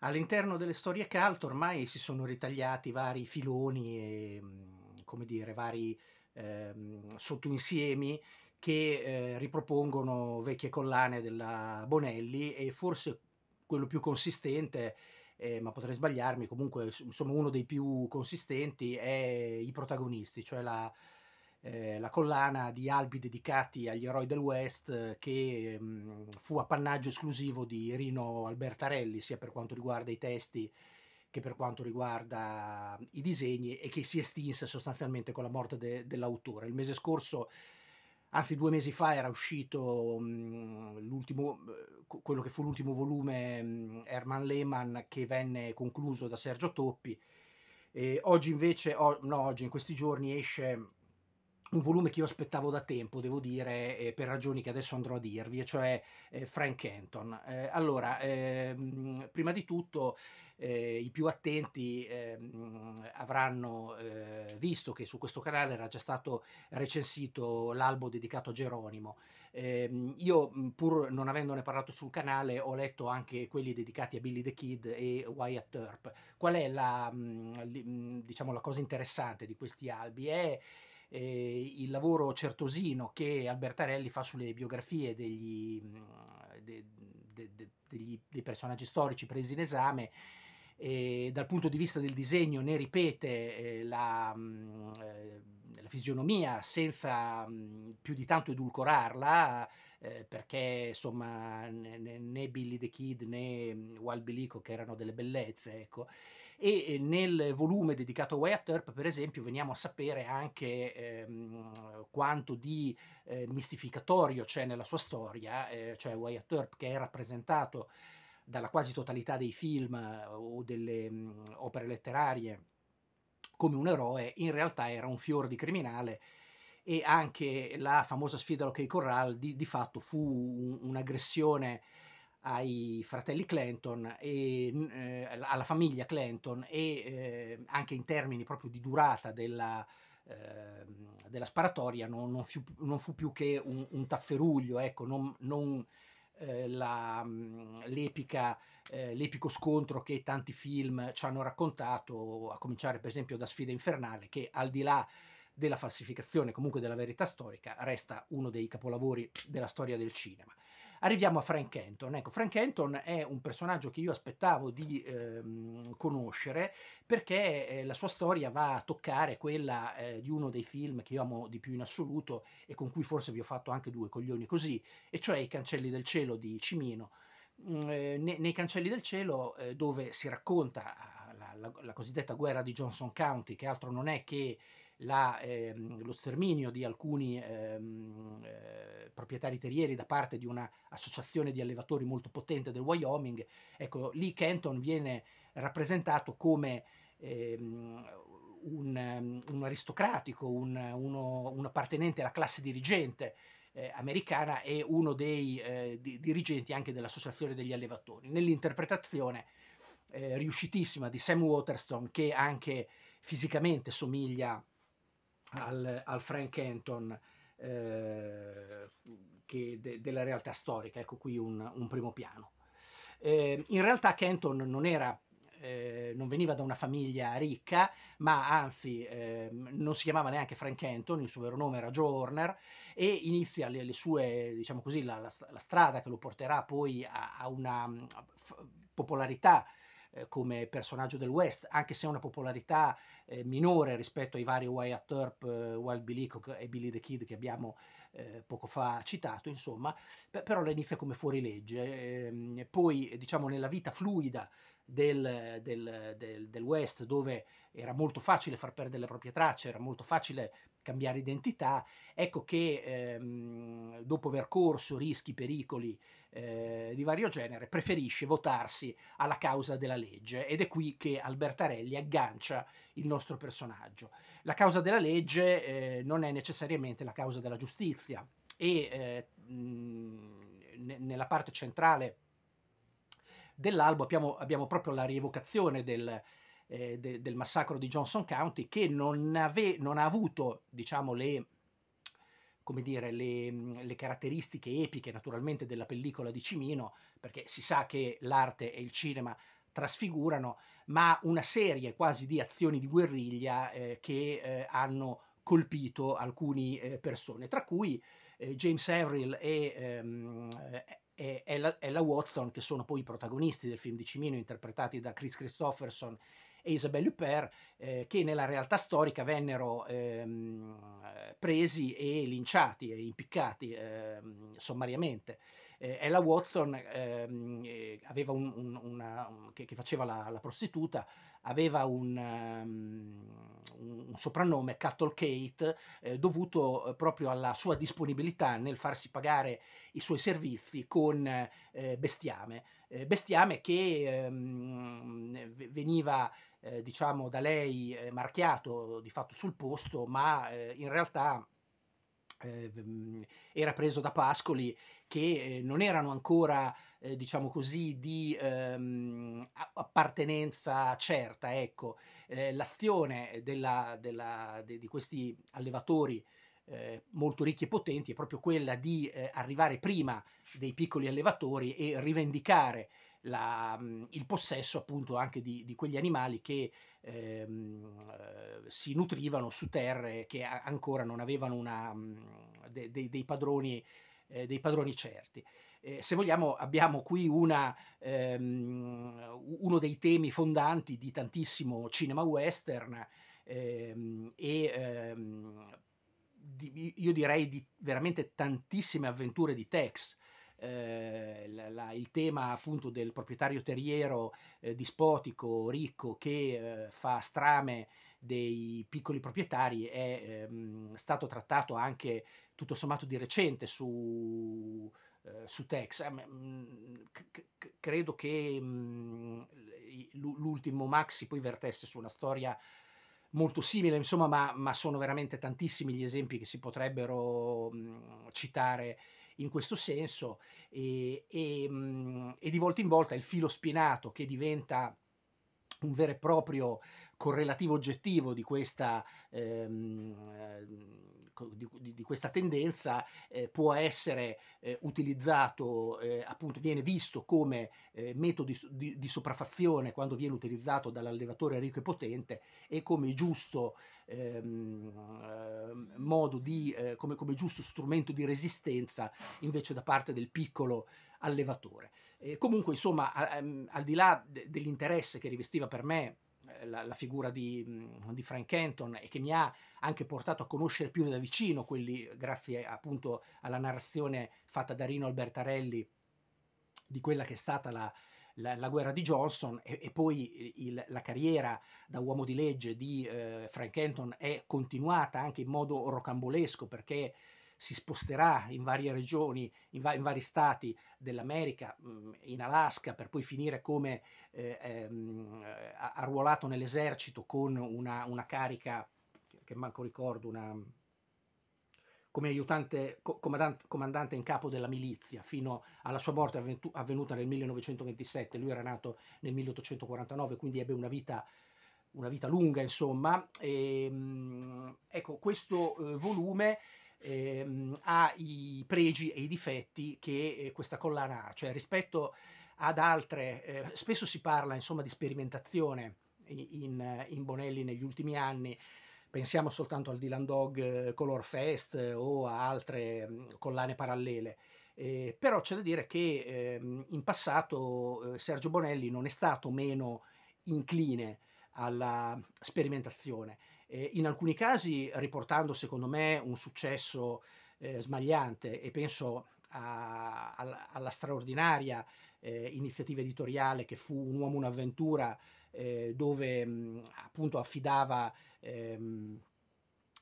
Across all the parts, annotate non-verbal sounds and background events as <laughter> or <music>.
All'interno delle storie cult ormai si sono ritagliati vari filoni e mm, come dire, vari eh, sottoinsiemi che eh, ripropongono vecchie collane della Bonelli e forse quello più consistente, eh, ma potrei sbagliarmi, comunque insomma uno dei più consistenti è i protagonisti, cioè la, eh, la collana di albi dedicati agli eroi del West eh, che mh, mm, fu appannaggio esclusivo di Rino Albertarelli, sia per quanto riguarda i testi che per quanto riguarda i disegni e che si estinse sostanzialmente con la morte de- dell'autore. Il mese scorso anzi due mesi fa era uscito mm, eh, quello che fu l'ultimo volume mh, mm, Herman Lehman che venne concluso da Sergio Toppi e oggi invece, o, no oggi in questi giorni esce un volume che io aspettavo da tempo, devo dire, eh, per ragioni che adesso andrò a dirvi, e cioè eh, Frank Anton. Eh, allora, ehm, prima di tutto eh, i più attenti ehm, avranno eh, visto che su questo canale era già stato recensito l'albo dedicato a Geronimo. Ehm, io, pur non avendone parlato sul canale, ho letto anche quelli dedicati a Billy the Kid e Wyatt Earp. Qual è la, diciamo, la cosa interessante di questi albi? È eh, il lavoro certosino che Albertarelli fa sulle biografie degli, mm, de, de, de, degli, dei personaggi storici presi in esame. E dal punto di vista del disegno ne ripete eh, la, mm, eh, la, fisionomia senza mm, più di tanto edulcorarla, eh, perché insomma né, né, Billy the Kid né mm, Wild Bilico che erano delle bellezze, ecco. E nel volume dedicato a Wyatt Earp, per esempio, veniamo a sapere anche ehm, quanto di eh, mistificatorio c'è nella sua storia, eh, cioè Wyatt Earp che è rappresentato dalla quasi totalità dei film eh, o delle mh, mm, opere letterarie come un eroe, in realtà era un fior di criminale e anche la famosa sfida all'Hockey Corral di, di fatto fu un, un'aggressione ai fratelli Clinton e eh, alla famiglia Clinton e eh, anche in termini proprio di durata della, eh, della sparatoria non, non, fu, non, fu, più che un, un tafferuglio, ecco, non, non eh, la, mm, eh, l'epico scontro che tanti film ci hanno raccontato, a cominciare per esempio da Sfida Infernale, che al di là eh, della falsificazione, comunque della verità storica, resta uno dei capolavori della storia del cinema. Arriviamo a Frank Kenton. Ecco, Frank Kenton è un personaggio che io aspettavo di ehm, conoscere perché eh, la sua storia va a toccare quella eh, di uno dei film che io amo di più in assoluto e con cui forse vi ho fatto anche due coglioni così, e cioè I cancelli del cielo di Cimino. Mm, eh, nei, cancelli del cielo eh, dove si racconta ah, la, la, la, cosiddetta guerra di Johnson County, che altro non è che la, ehm, lo sterminio di alcuni ehm, eh, proprietari terrieri da parte di un'associazione di allevatori molto potente del Wyoming, ecco, lì Canton viene rappresentato come ehm, un, un, aristocratico, un, uno, un, appartenente alla classe dirigente eh, americana e uno dei eh, di, dirigenti anche dell'associazione degli allevatori. Nell'interpretazione eh, riuscitissima di Sam Waterstone, che anche fisicamente somiglia a al, al Frank Anton eh, de, della realtà storica, ecco qui un, un primo piano. Eh, in realtà Kenton non era eh, non veniva da una famiglia ricca, ma anzi eh, non si chiamava neanche Frank Anton, il suo vero nome era Joe Horner, e inizia le, le sue, diciamo così, la, la, la, strada che lo porterà poi a, a una a mm, popolarità eh, come personaggio del West, anche se ha una popolarità eh, minore rispetto ai vari Wyatt Earp, eh, Wild Bill Hickok e Billy the Kid che abbiamo eh, poco fa citato, insomma, P- però la inizia come fuorilegge. Ehm, poi, diciamo, nella vita fluida del, del, del, del, West, dove era molto facile far perdere le proprie tracce, era molto facile cambiare identità, ecco che ehm, dopo aver corso rischi, pericoli eh, di vario genere, preferisce votarsi alla causa della legge ed è qui che Albertarelli aggancia il nostro personaggio. La causa della legge eh, non è necessariamente la causa della giustizia e eh, mh, nella parte centrale dell'albo abbiamo, abbiamo proprio la rievocazione del eh, de, del massacro di Johnson County che non, ave, non ha avuto diciamo, le, dire, le, le, caratteristiche epiche naturalmente della pellicola di Cimino, perché si sa che l'arte e il cinema trasfigurano, ma una serie quasi di azioni di guerriglia eh, che eh, hanno colpito alcune eh, persone, tra cui eh, James Averill e, ehm, eh, e Ella, Watson, che sono poi i protagonisti del film di Cimino, interpretati da Chris Christopherson e Isabelle Huppert, eh, che nella realtà storica vennero ehm, presi e linciati e impiccati ehm, sommariamente. Eh, Ella Watson, ehm, eh, un, un, una, che, che, faceva la, la, prostituta, aveva un, um, soprannome, Cattle Kate, eh, dovuto eh, proprio alla sua disponibilità nel farsi pagare i suoi servizi con eh, bestiame. Eh, bestiame che ehm, veniva eh, diciamo da lei eh, marchiato di fatto sul posto, ma eh, in realtà eh, mm, era preso da pascoli che eh, non erano ancora eh, diciamo così di ehm, appartenenza certa ecco l'azione della, della, de, di questi allevatori eh, molto ricchi e potenti è proprio quella di eh, arrivare prima dei piccoli allevatori e rivendicare la, il possesso appunto anche di, di quegli animali che ehm, eh, si nutrivano su terre che ancora non avevano una, de, de, dei, padroni, eh, dei padroni certi. Eh, se vogliamo, abbiamo qui una, ehm, uno dei temi fondanti di tantissimo cinema western ehm, e ehm, di, io direi di veramente tantissime avventure di Tex la, eh, la, il tema appunto del proprietario terriero eh, dispotico, ricco, che eh, fa strame dei piccoli proprietari è ehm, stato trattato anche tutto sommato di recente su, eh, su Tex. Eh, mm, credo che mh, mm, l'ultimo Maxi poi vertesse su una storia molto simile, insomma, ma, ma sono veramente tantissimi gli esempi che si potrebbero mh, mm, citare in questo senso e, e, mm, e di volta in volta il filo spinato che diventa un vero e proprio correlativo oggettivo di questa, ehm, eh, di, di questa tendenza eh, può essere eh, utilizzato, eh, appunto viene visto come eh, metodo di, di, sopraffazione quando viene utilizzato dall'allevatore ricco e potente e come giusto, ehm, eh, modo di, come, come giusto strumento di resistenza invece da parte del piccolo allevatore. E comunque, insomma, ehm, al di là dell'interesse che rivestiva per me eh, la, la figura di, di, Frank Kenton e che mi ha anche portato a conoscere più da vicino quelli, grazie appunto alla narrazione fatta da Rino Albertarelli di quella che è stata la, la, la, guerra di Johnson e, e poi il, la carriera da uomo di legge di eh, Frank Anton è continuata anche in modo rocambolesco perché si sposterà in varie regioni, in, va- in vari stati dell'America, mh, mm, in Alaska, per poi finire come eh, ehm, arruolato nell'esercito con una, una carica, che manco ricordo, una, come aiutante, comandante, comandante, in capo della milizia fino alla sua morte avventu- avvenuta nel 1927. Lui era nato nel 1849, quindi ebbe una vita, una vita lunga, insomma. E, ehm, ecco, questo eh, volume ehm, ha i pregi e i difetti che eh, questa collana ha, cioè rispetto ad altre, eh, spesso si parla insomma di sperimentazione in, in, Bonelli negli ultimi anni, pensiamo soltanto al Dylan Dog eh, Color Fest eh, o a altre collane parallele, eh, però c'è da dire che ehm, in passato eh, Sergio Bonelli non è stato meno incline alla sperimentazione eh, in alcuni casi riportando secondo me un successo eh, smagliante e penso a, a, alla straordinaria eh, iniziativa editoriale che fu Un uomo un'avventura eh, dove mh, mm, appunto affidava ehm,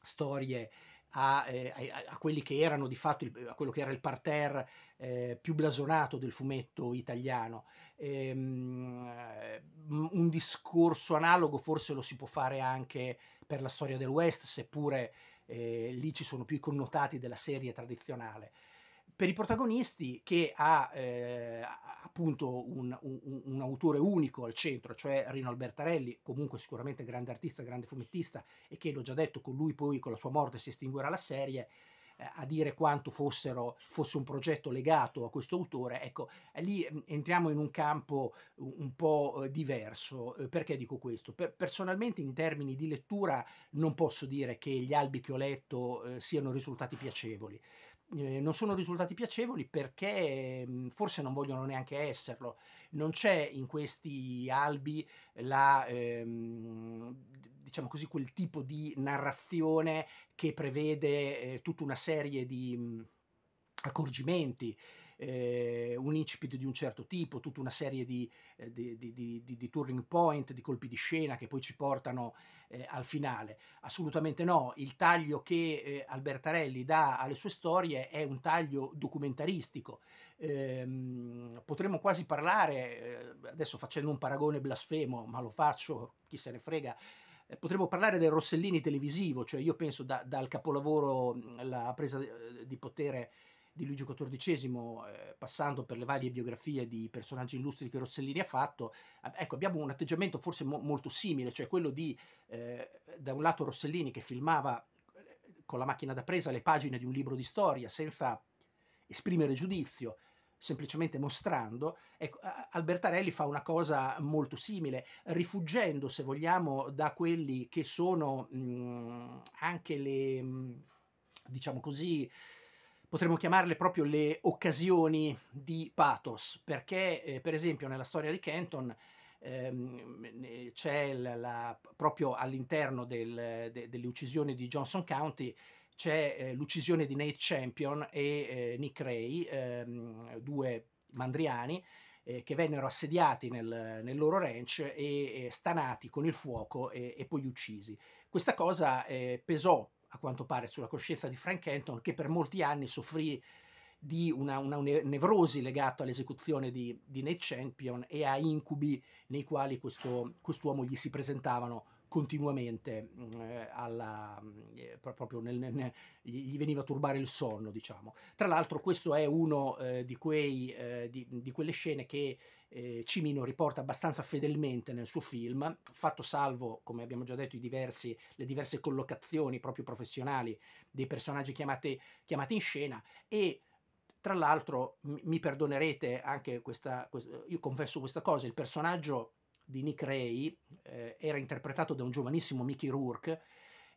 storie a, eh, a, a, quelli che erano di fatto il, a quello che era il parterre eh, più blasonato del fumetto italiano. Ehm, mm, un discorso analogo forse lo si può fare anche per la storia del West, seppure eh, lì ci sono più i connotati della serie tradizionale. Per i protagonisti che ha eh, appunto un, un, un, autore unico al centro, cioè Rino Albertarelli, comunque sicuramente grande artista, grande fumettista e che l'ho già detto, con lui poi con la sua morte si estinguerà la serie, eh, a dire quanto fossero, fosse un progetto legato a questo autore, ecco, lì mm, entriamo in un campo un po' eh, diverso. Eh, perché dico questo? Per, personalmente in termini di lettura non posso dire che gli albi che ho letto eh, siano risultati piacevoli. Eh, non sono risultati piacevoli perché mm, forse non vogliono neanche esserlo. Non c'è in questi albi la, ehm, diciamo così, quel tipo di narrazione che prevede eh, tutta una serie di mh, mm, accorgimenti eh, un incipit di un certo tipo, tutta una serie di, eh, di, di, di, turning point, di colpi di scena che poi ci portano eh, al finale. Assolutamente no, il taglio che eh, Albertarelli dà alle sue storie è un taglio documentaristico. Ehm, potremmo quasi parlare, eh, adesso facendo un paragone blasfemo, ma lo faccio, chi se ne frega, eh, potremmo parlare del Rossellini televisivo, cioè io penso da, dal capolavoro mm, La presa di potere di Luigi XIV, eh, passando per le varie biografie di personaggi illustri che Rossellini ha fatto, ecco, abbiamo un atteggiamento forse mo- molto simile, cioè quello di, eh, da un lato Rossellini che filmava eh, con la macchina da presa le pagine di un libro di storia senza esprimere giudizio, semplicemente mostrando, ecco, Albertarelli fa una cosa molto simile, rifuggendo, se vogliamo, da quelli che sono mh, mm, anche le, mh, mm, diciamo così, potremmo chiamarle proprio le occasioni di pathos, perché eh, per esempio nella storia di Kenton ehm, c'è la, la, proprio all'interno del, de, delle uccisioni di Johnson County c'è eh, l'uccisione di Nate Champion e eh, Nick Ray, ehm, due mandriani, eh, che vennero assediati nel, nel loro ranch e, e, stanati con il fuoco e, e poi uccisi. Questa cosa eh, pesò a quanto pare sulla coscienza di Frank Anton, che per molti anni soffrì di una, una nevrosi legata all'esecuzione di, di Nate Champion e a incubi nei quali questo, quest'uomo gli si presentavano continuamente mm, eh, alla, mm, eh, proprio nel, nel, gli veniva a turbare il sonno, diciamo. Tra l'altro questo è uno eh, di, quei, eh, di, di, quelle scene che eh, Cimino riporta abbastanza fedelmente nel suo film, fatto salvo, come abbiamo già detto, i diversi, le diverse collocazioni proprio professionali dei personaggi chiamati, chiamati in scena e tra l'altro mi perdonerete anche questa, io confesso questa cosa, il personaggio di Nick Ray eh, era interpretato da un giovanissimo Mickey Rourke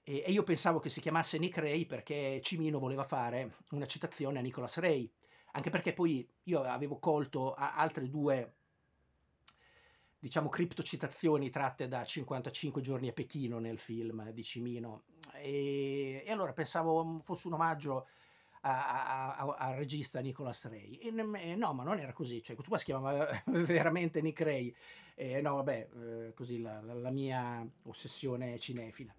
e, e, io pensavo che si chiamasse Nick Ray perché Cimino voleva fare una citazione a Nicholas Ray, anche perché poi io avevo colto altre due diciamo criptocitazioni tratte da 55 giorni a Pechino nel film di Cimino e, e allora pensavo fosse un omaggio a, a, a regista Nicolas Ray. E, no, ma non era così, cioè questo qua si chiamava <laughs> veramente Nick Ray. E, no, vabbè, eh, così la, la, la mia ossessione cinefila.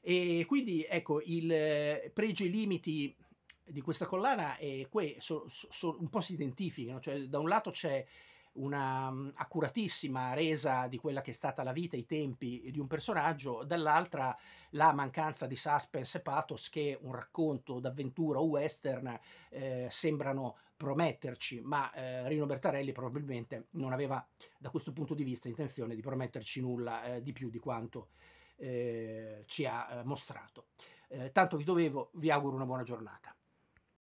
E quindi ecco, il eh, pregio e limiti di questa collana è que- so, so, so, un po' si identificano, cioè da un lato c'è una mm, accuratissima resa di quella che è stata la vita e i tempi di un personaggio, dall'altra la mancanza di suspense e pathos che un racconto d'avventura o western eh, sembrano prometterci, ma eh, Rino Bertarelli probabilmente non aveva da questo punto di vista intenzione di prometterci nulla eh, di più di quanto eh, ci ha eh, mostrato. Eh, tanto vi dovevo, vi auguro una buona giornata.